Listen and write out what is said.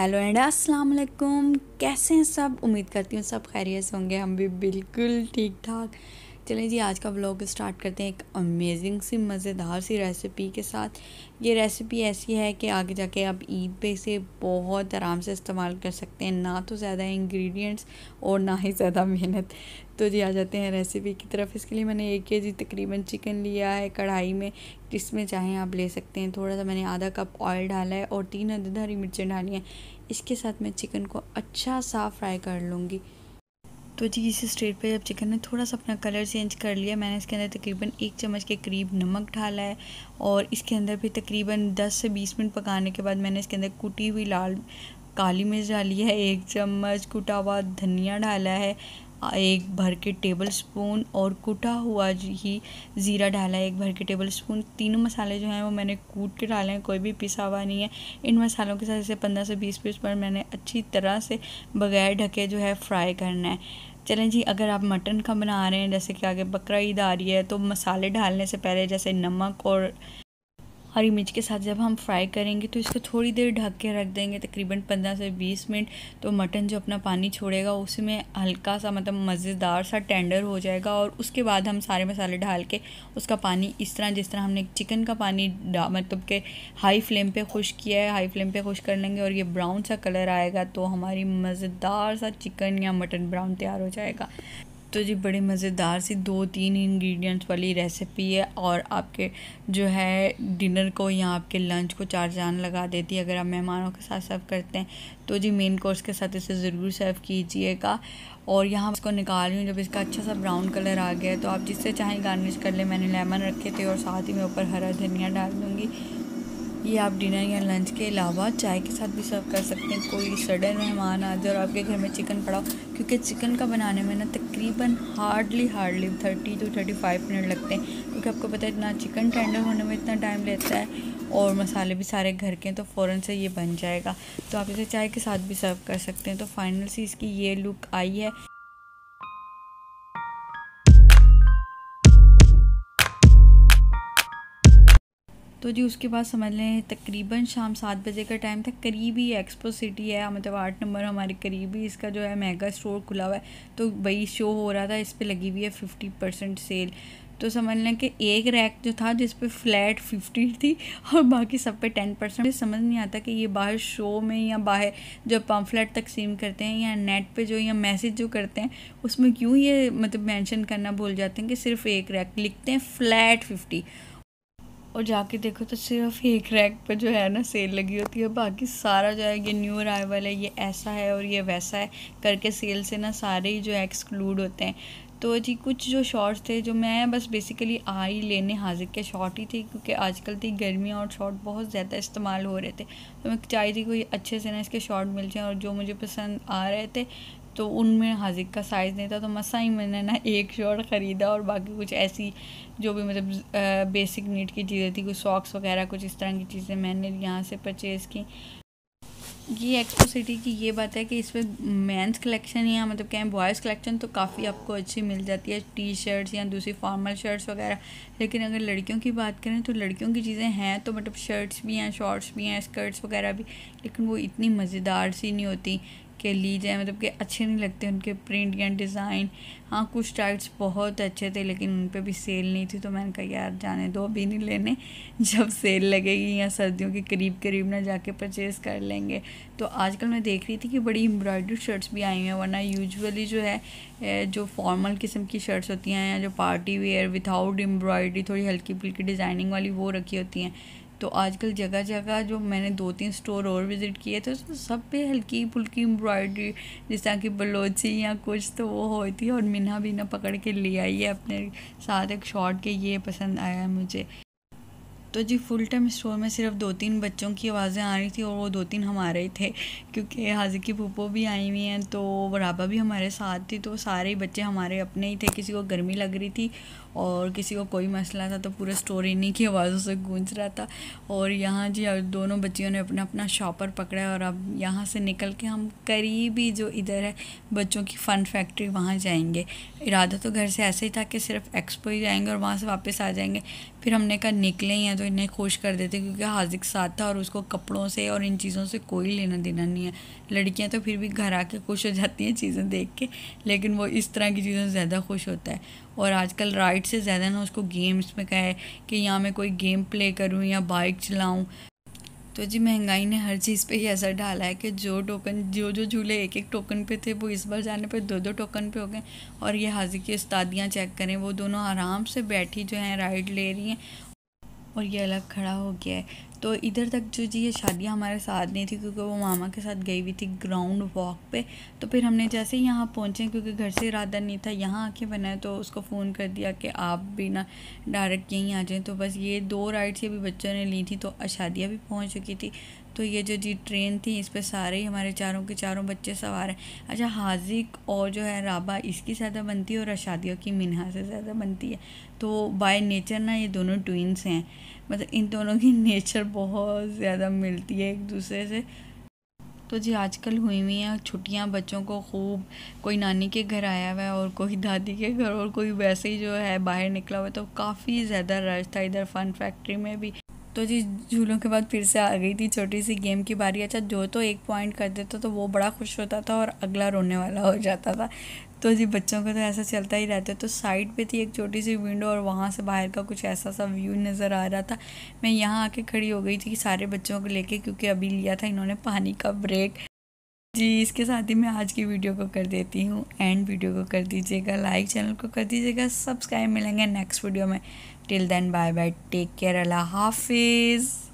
hello and अस्सलाम वालेकुम कैसे हैं सब उम्मीद करती हूँ सब खैरियत होंगे हम भी बिल्कुल ठीक ठाक चलें जी आज का व्लॉग स्टार्ट करते हैं एक अमेजिंग सी मज़ेदार सी रेसिपी के साथ ये रेसिपी ऐसी है कि आगे जाके आप ईद पे इसे बहुत आराम से इस्तेमाल कर सकते हैं ना तो ज़्यादा इंग्रेडिएंट्स और ना ही ज़्यादा मेहनत तो जी आ जाते हैं रेसिपी की तरफ इसके लिए मैंने एक के जी तकरीबन चिकन लिया है कढ़ाई में जिसमें चाहें आप ले सकते हैं थोड़ा सा मैंने आधा कप ऑयल डाला है और तीन अदद हरी मिर्चें डाली हैं इसके साथ मैं चिकन को अच्छा सा फ्राई कर लूँगी तो जी इसी स्टेट पे जब चिकन ने थोड़ा सा अपना कलर चेंज कर लिया मैंने इसके अंदर तकरीबन एक चम्मच के करीब नमक डाला है और इसके अंदर भी तकरीबन 10 से 20 मिनट पकाने के बाद मैंने इसके अंदर कुटी हुई लाल काली मिर्च डाली है एक चम्मच कुटा हुआ धनिया डाला है एक भर के टेबल स्पून और कूटा हुआ ही ज़ीरा डाला है एक भर के टेबल स्पून तीनों मसाले जो हैं वो मैंने कूट के डाले हैं कोई भी पिसा हुआ नहीं है इन मसालों के साथ इसे पंद्रह से बीस मिनट पर मैंने अच्छी तरह से बगैर ढके जो है फ्राई करना है चलें जी अगर आप मटन का बना रहे हैं जैसे कि आगे बकरा ईद आ रही है तो मसाले डालने से पहले जैसे नमक और और मिर्च के साथ जब हम फ्राई करेंगे तो इसको थोड़ी देर ढक के रख देंगे तकरीबन पंद्रह से बीस मिनट तो मटन जो अपना पानी छोड़ेगा उसमें हल्का सा मतलब मज़ेदार सा टेंडर हो जाएगा और उसके बाद हम सारे मसाले डाल के उसका पानी इस तरह जिस तरह हमने चिकन का पानी मतलब के हाई फ्लेम पे खुश किया है हाई फ्लेम पे खुश कर लेंगे और ये ब्राउन सा कलर आएगा तो हमारी मज़ेदार सा चिकन या मटन ब्राउन तैयार हो जाएगा तो जी बड़े मज़ेदार सी दो तीन इंग्रेडिएंट्स वाली रेसिपी है और आपके जो है डिनर को या आपके लंच को चार जान लगा देती है अगर आप मेहमानों के साथ सर्व करते हैं तो जी मेन कोर्स के साथ इसे ज़रूर सर्व कीजिएगा और यहाँ इसको निकाल रही हूँ जब इसका अच्छा सा ब्राउन कलर आ गया है तो आप जिससे चाहें गार्निश कर ले मैंने लेमन रखे थे और साथ ही मैं ऊपर हरा धनिया डाल दूँगी ये आप डिनर या लंच के अलावा चाय के साथ भी सर्व कर सकते हैं कोई सडन मेहमान आ जाए और आपके घर में चिकन पड़ा हो क्योंकि चिकन का बनाने में ना तकरीबन hardly hardly thirty two thirty five minute लगते हैं क्योंकि आपको पता है इतना चिकन टेंडर होने में इतना टाइम लेता है और मसाले भी सारे घर के हैं तो फ़ौर से ये बन जाएगा तो आप इसे चाय के साथ भी सर्व कर सकते हैं तो फाइनल से इसकी ये लुक आई है तो जी उसके बाद समझ लें तकरीबन शाम सात बजे का टाइम था करीब ही एक्सपो सिटी है मतलब आठ नंबर हमारे करीब ही इसका जो है मेगा स्टोर खुला हुआ है तो वही शो हो रहा था इस पर लगी हुई है फिफ्टी परसेंट सेल तो समझ लें कि एक रैक जो था जिस पे फ्लैट फिफ्टी थी और बाकी सब पे टेन परसेंट समझ नहीं आता कि ये बाहर शो में या बाहर जो पम्फलेट तकसीम करते हैं या नेट पे जो या मैसेज जो करते हैं उसमें क्यों ये मतलब मेंशन करना भूल जाते हैं कि सिर्फ एक रैक लिखते हैं फ्लैट फिफ्टी और जाके देखो तो सिर्फ एक रैक पर जो है ना सेल लगी होती है बाकी सारा जो है ये न्यू अराइवल है ये ऐसा है और ये वैसा है करके सेल से ना सारे ही जो है एक्सक्लूड होते हैं तो जी कुछ जो शॉर्ट्स थे जो मैं बस बेसिकली आई लेने हाजिर के शॉर्ट ही थी क्योंकि आजकल थी तो गर्मियाँ और शॉर्ट बहुत ज़्यादा इस्तेमाल हो रहे थे तो मैं चाहती थी कोई अच्छे से ना इसके शॉर्ट मिल जाएँ और जो मुझे पसंद आ रहे थे तो उनमें हाजिक का साइज़ नहीं था तो मसा ही मैंने ना एक शर्ट ख़रीदा और बाकी कुछ ऐसी जो भी मतलब बेसिक नीड की चीज़ें थी कुछ सॉक्स वगैरह कुछ इस तरह की चीज़ें मैंने यहाँ से परचेज़ की ये एक्सपो सिटी की ये बात है कि इस पर मैंस कलेक्शन या मतलब क्या बॉयज़ कलेक्शन तो काफ़ी आपको अच्छी मिल जाती है टी शर्ट्स या दूसरी फॉर्मल शर्ट्स वगैरह लेकिन अगर लड़कियों की बात करें तो लड़कियों की चीज़ें हैं तो मतलब शर्ट्स भी हैं शॉर्ट्स भी हैं स्कर्ट्स वगैरह भी लेकिन वो इतनी मज़ेदार सी नहीं होती के ली जाए मतलब कि अच्छे नहीं लगते उनके प्रिंट या डिज़ाइन हाँ कुछ टाइट्स बहुत अच्छे थे लेकिन उन पर भी सेल नहीं थी तो मैंने कहा यार जाने दो अभी नहीं लेने जब सेल लगेगी या सर्दियों के करीब करीब ना जाके परचेज़ कर लेंगे तो आजकल मैं देख रही थी कि बड़ी एम्ब्रॉयडरी शर्ट्स भी आई हैं वरना यूजुअली जो है जो फॉर्मल किस्म की शर्ट्स होती हैं या जो पार्टी वेयर विथआउट एम्ब्रॉयडरी थोड़ी हल्की फुल्की डिज़ाइनिंग वाली वो रखी होती हैं तो आजकल जगह जगह जो मैंने दो तीन स्टोर और विज़िट किए थे उसमें सब पे हल्की फुल्की एम्ब्रॉयडरी जिस तरह की बलोची या कुछ तो वो होती है और मीना बिना पकड़ के ले आई है अपने साथ एक शॉर्ट के ये पसंद आया है मुझे तो जी फुल टाइम स्टोर में सिर्फ दो तीन बच्चों की आवाज़ें आ रही थी और वो दो तीन हमारे ही थे क्योंकि हाजिर की पुप्पो भी आई हुई हैं तो बराबा भी हमारे साथ थी तो सारे ही बच्चे हमारे अपने ही थे किसी को गर्मी लग रही थी और किसी को कोई मसला था तो पूरा स्टोर इन्हीं की आवाज़ों से गूंज रहा था और यहाँ जी दोनों बच्चियों ने अपना अपना शॉपर पकड़ा और अब यहाँ से निकल के हम करीबी जो इधर है बच्चों की फ़न फैक्ट्री वहाँ जाएंगे इरादा तो घर से ऐसे ही था कि सिर्फ एक्सपो ही जाएंगे और वहाँ से वापस आ जाएंगे फिर हमने कहा निकले ही हैं तो इन्हें खुश कर देते क्योंकि हाजिक साथ था और उसको कपड़ों से और इन चीज़ों से कोई लेना देना नहीं है लड़कियाँ तो फिर भी घर आके खुश हो जाती हैं चीज़ें देख के लेकिन वो इस तरह की चीज़ों से ज़्यादा खुश होता है और आजकल राइड से ज़्यादा ना उसको गेम्स में कहे कि या मैं कोई गेम प्ले करूँ या बाइक चलाऊँ तो जी महंगाई ने हर चीज़ पे ही असर डाला है कि जो टोकन जो जो झूले एक एक टोकन पे थे वो इस बार जाने पे दो दो टोकन पे हो गए और ये हाजिर की उस्तादियाँ चेक करें वो दोनों आराम से बैठी जो हैं राइड ले रही हैं और ये अलग खड़ा हो गया है तो इधर तक जो जी ये शादियाँ हमारे साथ नहीं थी क्योंकि वो मामा के साथ गई हुई थी ग्राउंड वॉक पे तो फिर हमने जैसे ही यहाँ पहुँचे क्योंकि घर से इरादा नहीं था यहाँ आके बनाया तो उसको फ़ोन कर दिया कि आप भी ना डायरेक्ट यहीं आ जाएँ तो बस ये दो राइड्स ये भी बच्चों ने ली थी तो शादियाँ भी पहुँच चुकी थी तो ये जो जी ट्रेन थी इस पर सारे ही हमारे चारों के चारों बच्चे सवार हैं अच्छा हाजिक और जो है राबा इसकी ज़्यादा बनती है और अशादियों की मिनहा से ज़्यादा बनती है तो बाय नेचर ना ये दोनों ट्विंस हैं मतलब इन दोनों की नेचर बहुत ज़्यादा मिलती है एक दूसरे से तो जी आजकल हुई हुई हैं छुट्टियाँ बच्चों को खूब कोई नानी के घर आया हुआ है और कोई दादी के घर और कोई वैसे ही जो है बाहर निकला हुआ तो काफ़ी ज़्यादा रश था इधर फन फैक्ट्री में भी तो जी झूलों के बाद फिर से आ गई थी छोटी सी गेम की बारी अच्छा जो तो एक पॉइंट कर देता तो वो बड़ा खुश होता था और अगला रोने वाला हो जाता था तो जी बच्चों का तो ऐसा चलता ही रहता है तो साइड पे थी एक छोटी सी विंडो और वहाँ से बाहर का कुछ ऐसा सा व्यू नज़र आ रहा था मैं यहाँ आके खड़ी हो गई थी सारे बच्चों को लेके क्योंकि अभी लिया था इन्होंने पानी का ब्रेक जी इसके साथ ही मैं आज की वीडियो को कर देती हूँ एंड वीडियो को कर दीजिएगा लाइक चैनल को कर दीजिएगा सब्सक्राइब मिलेंगे नेक्स्ट वीडियो में till then bye bye take care अल्लाह हाफिज़